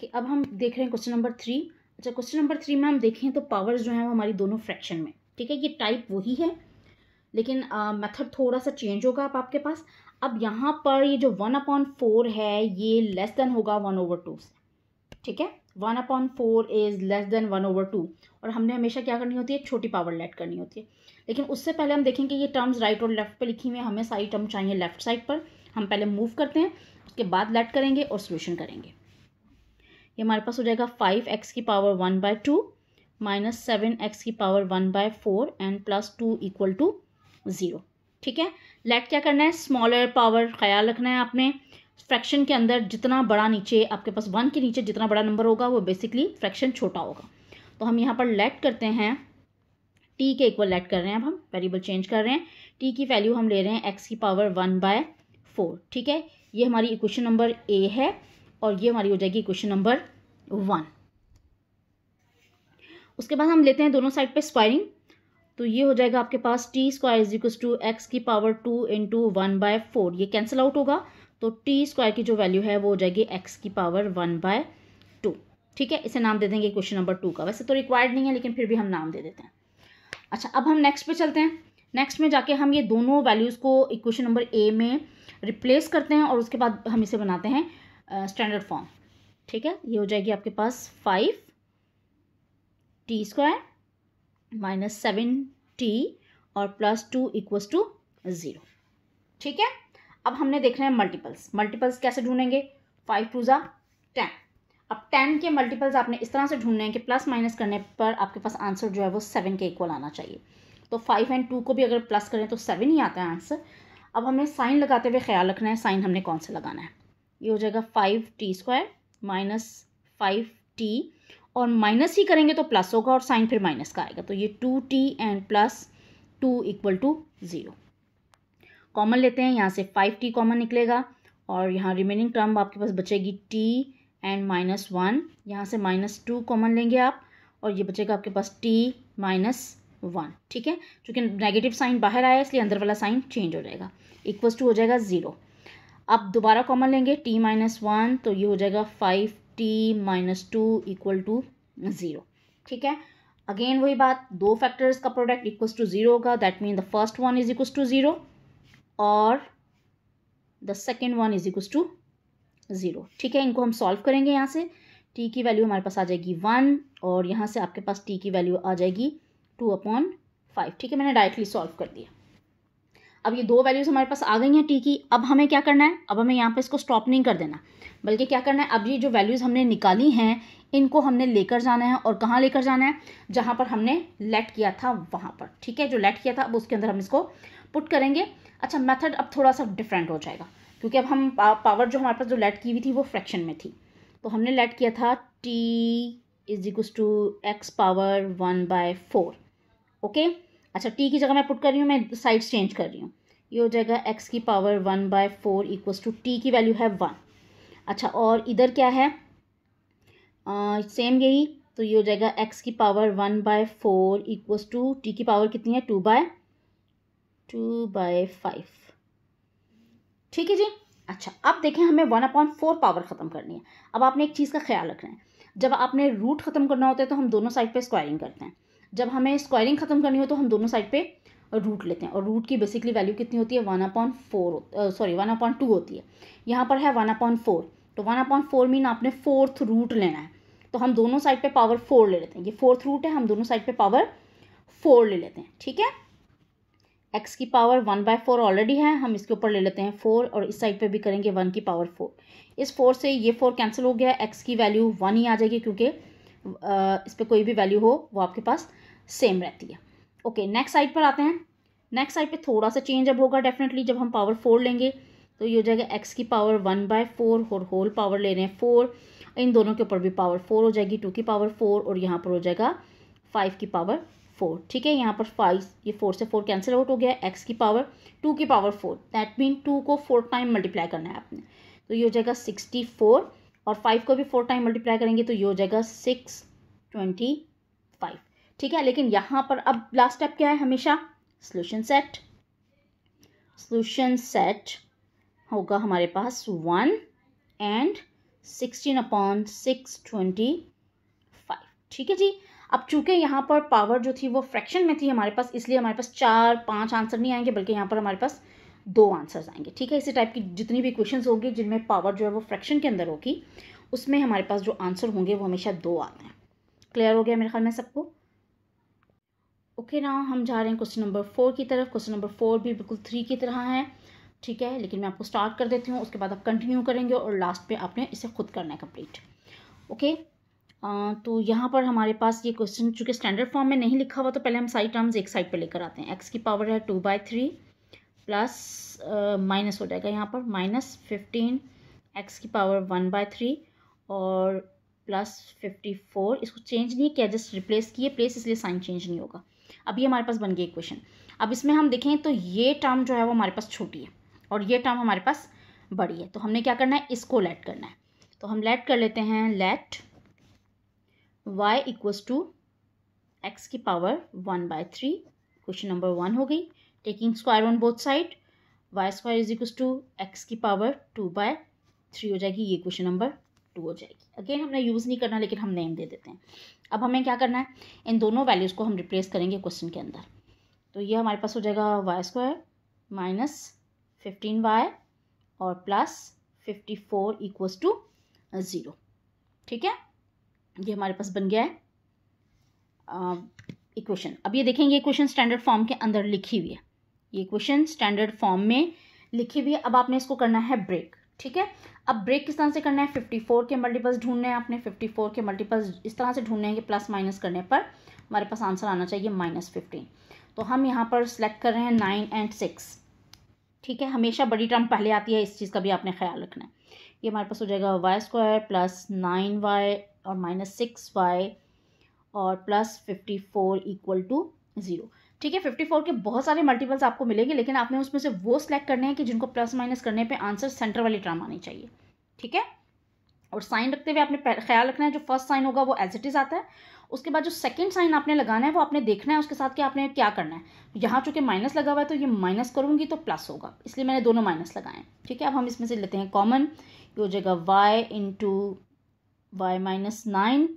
कि अब हम देख रहे हैं क्वेश्चन नंबर थ्री अच्छा क्वेश्चन नंबर थ्री में हम देखें तो पावर्स जो हैं वो हमारी दोनों फ्रैक्शन में ठीक है ये टाइप वही है लेकिन मेथड uh, थोड़ा सा चेंज होगा आप आपके पास अब यहाँ पर ये जो वन अपॉन फोर है ये लेस देन होगा वन ओवर टू से ठीक है one upon four is less than one over two और हमने हमेशा क्या करनी होती है छोटी पावर लेट करनी होती है लेकिन उससे पहले हम देखेंगे ये टर्म्स राइट और लेफ्ट पर लिखी हुई हमें सारी टर्म चाहिए लेफ्ट साइड पर हम पहले मूव करते हैं उसके बाद लेट करेंगे और सोल्यूशन करेंगे ये हमारे पास हो जाएगा फाइव एक्स की power one by two minus seven x की power one by four and plus two equal to zero ठीक है लेट क्या करना है स्मॉलर पावर ख्याल रखना है आपने फ्रैक्शन के अंदर जितना बड़ा नीचे आपके पास वन के नीचे जितना बड़ा नंबर होगा वो बेसिकली फ्रैक्शन छोटा होगा तो हम यहाँ पर लेट करते हैं टी के इक्वल लेट कर रहे हैं अब हम वेरिएबल चेंज कर रहे हैं टी की वैल्यू हम ले रहे हैं एक्स की पावर वन बाय फोर ठीक है ये हमारी इक्वेशन नंबर ए है और ये हमारी हो जाएगी इक्वेशन नंबर वन उसके बाद हम लेते हैं दोनों साइड पे स्क्वायरिंग तो ये हो जाएगा आपके पास t square is equal to x की power two into one by four ये कैंसिल आउट होगा तो टी स्क्वायर की जो वैल्यू है वो हो जाएगी एक्स की पावर वन बाय टू ठीक है इसे नाम दे देंगे क्वेश्चन नंबर टू का वैसे तो रिक्वायर्ड नहीं है लेकिन फिर भी हम नाम दे देते हैं अच्छा अब हम नेक्स्ट पे चलते हैं नेक्स्ट में जाके हम ये दोनों वैल्यूज़ को इक्वेशन नंबर ए में रिप्लेस करते हैं और उसके बाद हम इसे बनाते हैं स्टैंडर्ड uh, फॉर्म ठीक है ये हो जाएगी आपके पास five t square minus seven t और plus two equals to zero ठीक है अब हमने देखना है मल्टीपल्स मल्टीपल्स कैसे ढूंढेंगे फाइव टू ज़ा टेन अब टेन के मल्टीपल्स आपने इस तरह से ढूंढने हैं कि प्लस माइनस करने पर आपके पास आंसर जो है वो सेवन के इक्वल आना चाहिए तो फाइव एंड टू को भी अगर प्लस करें तो सेवन ही आता है आंसर अब हमें साइन लगाते हुए ख्याल रखना है साइन हमने कौन सा लगाना है ये हो जाएगा five t square minus five t और माइनस ही करेंगे तो प्लस होगा और साइन फिर माइनस का आएगा तो ये two t and plus two equal to zero common लेते हैं यहाँ से फाइव टी कॉमन निकलेगा और यहाँ रिमेनिंग टर्म आपके पास बचेगी टी एंड माइनस वन यहाँ से माइनस टू कॉमन लेंगे आप और ये बचेगा आपके पास टी माइनस वन ठीक है क्योंकि नेगेटिव साइन बाहर आया इसलिए अंदर वाला साइन चेंज हो जाएगा इक्वल्स टू हो जाएगा ज़ीरो अब दोबारा कॉमन लेंगे टी माइनस वन तो ये हो जाएगा five t minus two equal to zero ठीक है अगेन वही बात दो फैक्टर्स का प्रोडक्ट इक्व टू ज़ीरो होगा that mean the first one is equal to zero और the second one is equal to zero ठीक है इनको हम सॉल्व करेंगे यहाँ से टी की वैल्यू हमारे पास आ जाएगी वन और यहाँ से आपके पास टी की वैल्यू आ जाएगी टू अपॉन फाइव ठीक है मैंने डायरेक्टली सॉल्व कर दिया अब ये दो वैल्यूज़ हमारे पास आ गई हैं टी की अब हमें क्या करना है अब हमें यहाँ पे इसको स्टॉप नहीं कर देना बल्कि क्या करना है अब ये जो वैल्यूज़ हमने निकाली हैं इनको हमने लेकर जाना है और कहाँ लेकर जाना है जहाँ पर हमने लेट किया था वहाँ पर ठीक है जो लेट किया था अब उसके अंदर हम इसको पुट करेंगे अच्छा मेथड अब थोड़ा सा डिफरेंट हो जाएगा क्योंकि अब हम पावर जो हमारे पास जो लेट की हुई थी वो फ्रैक्शन में थी तो हमने लेट किया था t is equal to x power one by four okay अच्छा टी की जगह मैं पुट कर रही हूँ मैं साइड्स चेंज कर रही हूँ ये हो जाएगा एक्स की power one by four equals to t की वैल्यू है वन अच्छा और इधर क्या है आ, सेम यही तो ये हो जाएगा एक्स की power one by four equals to t की पावर कितनी है two by two by five ठीक है जी अच्छा अब देखें हमें वन अपॉइंट फोर पावर ख़त्म करनी है अब आपने एक चीज़ का ख्याल रखना है जब आपने रूट ख़त्म करना होता है तो हम दोनों साइड पे स्क्वायरिंग करते हैं जब हमें स्क्वायरिंग खत्म करनी हो तो हम दोनों साइड पे रूट लेते हैं और रूट की बेसिकली वैल्यू कितनी होती है one upon four sorry one upon two होती है यहाँ पर है वन अपॉइंट फोर तो वन अपॉइंट फोर मीन आपने फोर्थ रूट लेना है तो हम दोनों साइड पे पावर फोर ले लेते हैं ये फोर्थ रूट है हम दोनों साइड पे पावर फोर ले लेते हैं ठीक है एक्स की power one by four already है हम इसके ऊपर ले लेते हैं फोर और इस साइड पे भी करेंगे वन की पावर फोर इस फोर से ये फोर कैंसिल हो गया एक्स की वैल्यू वन ही आ जाएगी क्योंकि इस पर कोई भी वैल्यू हो वो आपके पास सेम रहती है ओके नेक्स्ट साइड पर आते हैं नेक्स्ट साइड पे थोड़ा सा चेंज अब होगा डेफिनेटली जब हम पावर फोर लेंगे तो ये हो जाएगा एक्स की पावर वन बाय फोर और होल पावर ले रहे हैं फोर इन दोनों के ऊपर भी पावर फोर हो जाएगी टू की पावर फोर और यहाँ पर हो जाएगा फाइव की पावर फोर ठीक है यहाँ पर फाइव ये फोर से फोर कैंसिल आउट हो गया एक्स की पावर टू की power four that mean two को फोर टाइम मल्टीप्लाई करना है आपने तो ये हो जाएगा सिक्सटी फोर और फाइव को भी फोर टाइम मल्टीप्लाई करेंगे तो ये हो जाएगा सिक्स ट्वेंटी फाइव ठीक है लेकिन यहां पर अब लास्ट स्टेप क्या है हमेशा सोल्यूशन सेट सोल्यूशन सेट होगा हमारे पास one and sixteen upon six twenty five ठीक है जी अब चूंकि यहाँ पर पावर जो थी वो फ्रैक्शन में थी हमारे पास इसलिए हमारे पास चार पांच आंसर नहीं आएंगे बल्कि यहाँ पर हमारे पास दो आंसर्स आएंगे ठीक है इसी टाइप की जितनी भी क्वेश्चंस होगी जिनमें पावर जो है वो फ्रैक्शन के अंदर होगी उसमें हमारे पास जो आंसर होंगे वो हमेशा दो आते हैं क्लियर हो गया मेरे ख्याल में सबको ओके okay, ना हम जा रहे हैं क्वेश्चन नंबर फोर की तरफ क्वेश्चन नंबर फोर भी बिल्कुल थ्री की तरह है ठीक है लेकिन मैं आपको स्टार्ट कर देती हूँ उसके बाद आप कंटिन्यू करेंगे और लास्ट में आपने इसे खुद करना है कंप्लीट ओके आ, तो यहाँ पर हमारे पास ये क्वेश्चन चूँकि स्टैंडर्ड फॉर्म में नहीं लिखा हुआ तो पहले हम सारी टर्म्स एक साइड पर लेकर आते हैं एक्स की पावर है two by three plus minus हो जाएगा यहाँ पर माइनस फिफ्टीन एक्स की पावर वन बाय थ्री और प्लस फिफ्टी फोर इसको चेंज नहीं किया जस्ट रिप्लेस किए प्लेस इसलिए साइन चेंज नहीं होगा अभी हमारे पास बन गया इक्वेशन अब इसमें हम देखें तो ये टर्म जो है वो हमारे पास छोटी है और ये टर्म हमारे पास बड़ी है तो हमने क्या करना है इसको लेट करना है तो हम लेट कर लेते हैं let y equals to x की power one by three question number one हो गई taking square on both side y square is equals to x की पावर टू बाय थ्री हो जाएगी ये क्वेश्चन नंबर टू हो जाएगी अगेन हमने यूज़ नहीं करना लेकिन हम नेम दे देते हैं अब हमें क्या करना है इन दोनों वैल्यूज़ को हम रिप्लेस करेंगे क्वेश्चन के अंदर तो ये हमारे पास हो जाएगा y square minus fifteen y और plus fifty four equals to zero ठीक है ये हमारे पास बन गया है इक्वेशन अब ये देखेंगे इक्वेशन स्टैंडर्ड फॉर्म के अंदर लिखी हुई है ये इक्वेशन स्टैंडर्ड फॉर्म में लिखी हुई है अब आपने इसको करना है ब्रेक ठीक है अब ब्रेक किस तरह से करना है फिफ्टी फोर के मल्टीपल्स ढूंढने हैं आपने फिफ्टी फोर के मल्टीपल्स इस तरह से ढूंढने हैं कि प्लस माइनस करने पर हमारे पास आंसर आना चाहिए माइनस फिफ्टीन तो हम यहाँ पर सेलेक्ट कर रहे हैं नाइन एंड सिक्स ठीक है हमेशा बड़ी टर्म पहले आती है इस चीज़ का भी आपने ख्याल रखना है ये हमारे पास हो जाएगा y square plus nine y और माइनस सिक्स वाई और plus fifty four equal to zero ठीक है 54 के बहुत सारे मल्टीपल्स आपको मिलेंगे लेकिन आपने उसमें से वो सिलेक्ट करने हैं कि जिनको प्लस माइनस करने पे आंसर सेंटर वाली टर्म आनी चाहिए ठीक है और साइन रखते हुए आपने ख्याल रखना है जो फर्स्ट साइन होगा वो एज इट इज़ आता है उसके बाद जो सेकंड साइन आपने लगाना है वो आपने देखना है उसके साथ कि आपने क्या करना है तो यहाँ चूँकि माइनस लगा हुआ है तो ये माइनस करूँगी तो प्लस होगा इसलिए मैंने दोनों माइनस लगाए हैं ठीक है अब हम इसमें से लेते हैं कॉमन ये हो जाएगा y into y minus nine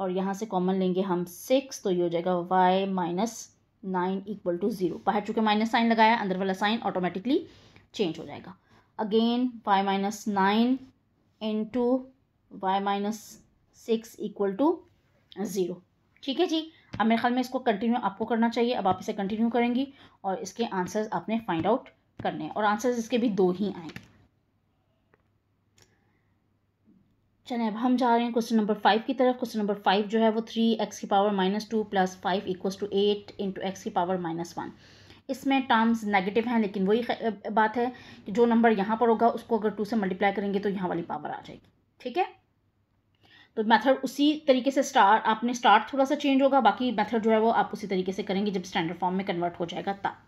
और यहाँ से कॉमन लेंगे हम सिक्स तो ये हो जाएगा y minus nine equal to zero बाहर चूंकि माइनस साइन लगाया अंदर वाला साइन ऑटोमेटिकली चेंज हो जाएगा again y minus nine into y minus six equal to zero ठीक है जी अब मेरे ख्याल में इसको कंटिन्यू आपको करना चाहिए अब आप इसे कंटिन्यू करेंगी और इसके आंसर्स आपने फाइंड आउट करने हैं और आंसर्स इसके भी दो ही आएंगे चलें अब हम जा रहे हैं क्वेश्चन नंबर फाइव की तरफ क्वेश्चन नंबर फाइव जो है वो थ्री एक्स की power minus two plus five equals to eight into x की पावर माइनस वन इसमें टर्म्स नेगेटिव हैं लेकिन वही बात है कि जो नंबर यहाँ पर होगा उसको अगर टू से मल्टीप्लाई करेंगे तो यहाँ वाली पावर आ जाएगी ठीक है तो मेथड उसी तरीके से स्टार्ट आपने स्टार्ट थोड़ा सा चेंज होगा बाकी मेथड जो है वो आप उसी तरीके से करेंगे जब स्टैंडर्ड फॉर्म में कन्वर्ट हो जाएगा तब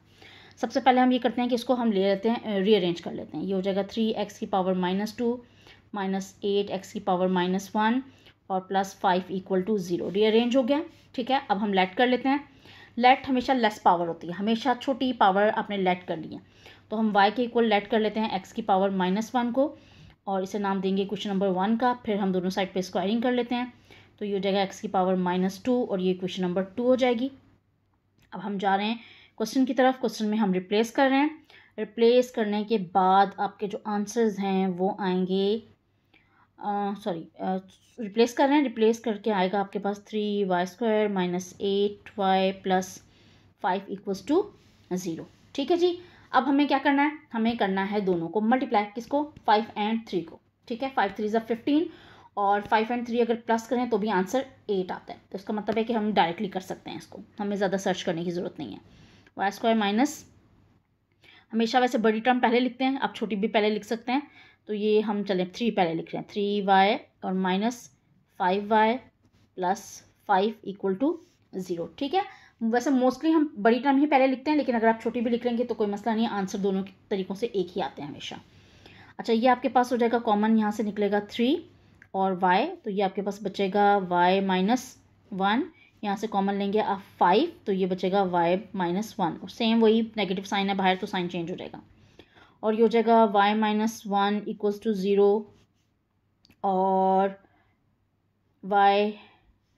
सबसे पहले हम ये करते हैं कि इसको हम ले लेते हैं रीअरेंज कर लेते हैं ये हो जाएगा थ्री एक्स की power minus two minus eight x की पावर माइनस वन और plus five equal to zero rearrange हो गया ठीक है अब हम लेट कर लेते हैं लेट हमेशा लेस पावर होती है हमेशा छोटी पावर आपने लेट कर ली है तो हम वाई के इक्वल लेट कर लेते हैं एक्स की पावर माइनस वन को और इसे नाम देंगे क्वेश्चन नंबर वन का फिर हम दोनों साइड पे स्क्वायरिंग कर लेते हैं तो ये हो जाएगा एक्स की पावर माइनस टू और ये क्वेश्चन नंबर टू हो जाएगी अब हम जा रहे हैं क्वेश्चन की तरफ क्वेश्चन में हम रिप्लेस कर रहे हैं रिप्लेस करने के बाद आपके जो आंसर्स हैं वो आएंगे सॉरी रिप्लेस कर रहे हैं रिप्लेस करके आएगा आपके पास three y square minus eight y plus five equals to zero ठीक है जी अब हमें क्या करना है हमें करना है दोनों को मल्टीप्लाई किसको फाइव एंड थ्री को ठीक है फाइव थ्री ज़ा फिफ्टीन और फाइव एंड थ्री अगर प्लस करें तो भी आंसर एट आता है तो इसका मतलब है कि हम डायरेक्टली कर सकते हैं इसको हमें ज़्यादा सर्च करने की ज़रूरत नहीं है वाई स्क्वायर माइनस हमेशा वैसे बड़ी टर्म पहले लिखते हैं आप छोटी भी पहले लिख सकते हैं तो ये हम चलें थ्री पहले लिख रहे हैं थ्री वाई और minus five y plus five equal to zero ठीक है वैसे मोस्टली हम बड़ी टर्म ही पहले लिखते हैं लेकिन अगर आप छोटी भी लिख लेंगे तो कोई मसला नहीं आंसर दोनों तरीकों से एक ही आते हैं हमेशा अच्छा ये आपके पास हो जाएगा कॉमन यहाँ से निकलेगा थ्री और वाई तो ये आपके पास बचेगा वाई माइनस वन यहाँ से कॉमन लेंगे आप फाइव तो ये बचेगा वाई माइनस वन सेम वही नेगेटिव साइन है बाहर तो साइन चेंज हो जाएगा और ये हो जाएगा y minus one equals to zero और y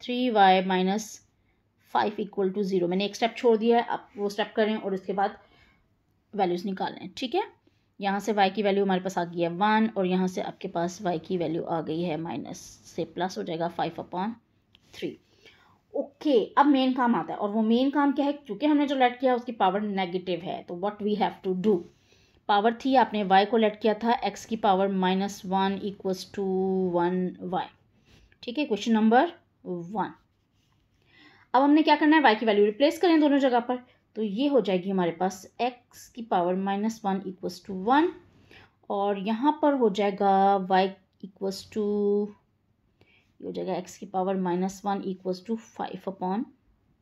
three y minus five equal to zero मैंने एक स्टेप छोड़ दिया है आप वो स्टेप करें और उसके बाद वैल्यूज़ निकालें ठीक है यहाँ से y की वैल्यू हमारे पास आ गई है वन और यहाँ से आपके पास y की वैल्यू आ गई है माइनस से प्लस हो जाएगा five upon three okay okay, अब मेन काम आता है और वो मेन काम क्या है क्योंकि हमने जो लेट किया उसकी पावर नेगेटिव है तो what we have to do power थी आपने वाई को लेट किया था एक्स की power minus one equals to one y ठीक है क्वेश्चन नंबर वन अब हमने क्या करना है वाई की वैल्यू रिप्लेस करें दोनों जगह पर तो ये हो जाएगी हमारे पास एक्स की power minus one equals to one और यहाँ पर हो जाएगा वाई इक्वस टू ये हो जाएगा एक्स की power minus one equals to five upon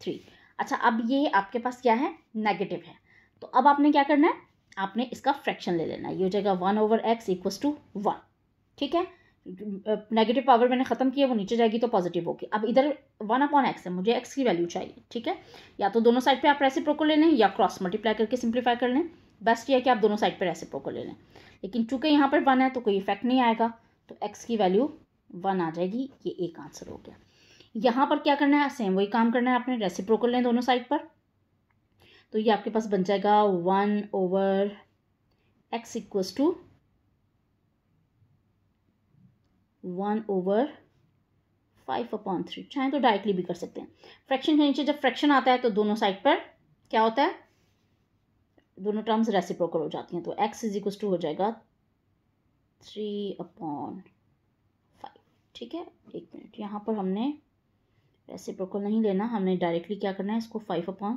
three अच्छा अब ये आपके पास क्या है नेगेटिव है तो अब आपने क्या करना है आपने इसका फ्रैक्शन ले लेना है ये हो जाएगा one over x equals to one ठीक है नेगेटिव पावर मैंने ख़त्म किया वो नीचे जाएगी तो पॉजिटिव होगी अब इधर वन अपॉन एक्स है मुझे एक्स की वैल्यू चाहिए ठीक है या तो दोनों साइड पे आप रेसिप्रोको ले लें या क्रॉस मल्टीप्लाई करके सिंप्लीफाई कर लें बेस्ट यह है कि आप दोनों साइड पे रेसिप्रोको ले लें लेकिन चूंकि यहाँ पर वन है तो कोई इफेक्ट नहीं आएगा तो एक्स की वैल्यू वन आ जाएगी ये एक आंसर हो गया यहाँ पर क्या करना है सेम वही काम करना है आपने रेसिप्रोकल लें दोनों साइड पर तो ये आपके पास बन जाएगा one over x equals to one over five upon three चाहे तो डायरेक्टली भी कर सकते हैं फ्रैक्शन के नीचे जब फ्रैक्शन आता है तो दोनों साइड पर क्या होता है दोनों टर्म्स रेसिप्रोकल हो जाती हैं तो एक्स इज इक्वस टू हो जाएगा थ्री अपॉन ठीक है एक मिनट यहाँ पर हमने प्रकोल नहीं लेना हमने डायरेक्टली क्या करना है इसको फाइव अपॉन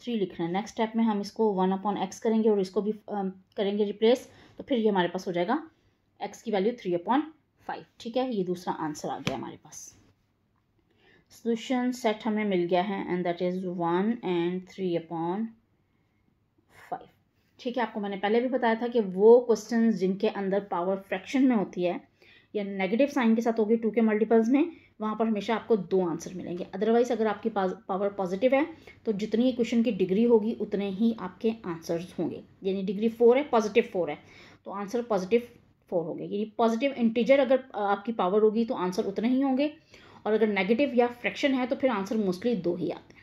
थ्री लिखना है नेक्स्ट स्टेप में हम इसको वन अपॉन एक्स करेंगे और इसको भी आ, करेंगे रिप्लेस तो फिर ये हमारे पास हो जाएगा एक्स की वैल्यू थ्री अपॉन फाइव ठीक है ये दूसरा आंसर आ गया हमारे पास सोल्यूशन सेट हमें मिल गया है and that is one and three upon five ठीक है आपको मैंने पहले भी बताया था कि वो क्वेश्चन जिनके अंदर पावर फ्रैक्शन में होती है या नेगेटिव साइन के साथ होगी टू के मल्टीपल्स में वहाँ पर हमेशा आपको दो आंसर मिलेंगे अदरवाइज अगर आपकी पावर पॉजिटिव है तो जितनी क्वेश्चन की डिग्री होगी उतने ही आपके आंसर्स होंगे यानी डिग्री फोर है पॉजिटिव फोर है तो आंसर पॉजिटिव फोर होंगे यानी पॉजिटिव इंटीजर अगर आपकी पावर होगी तो आंसर उतने ही होंगे और अगर नेगेटिव या फ्रैक्शन है तो फिर आंसर मोस्टली दो ही आते हैं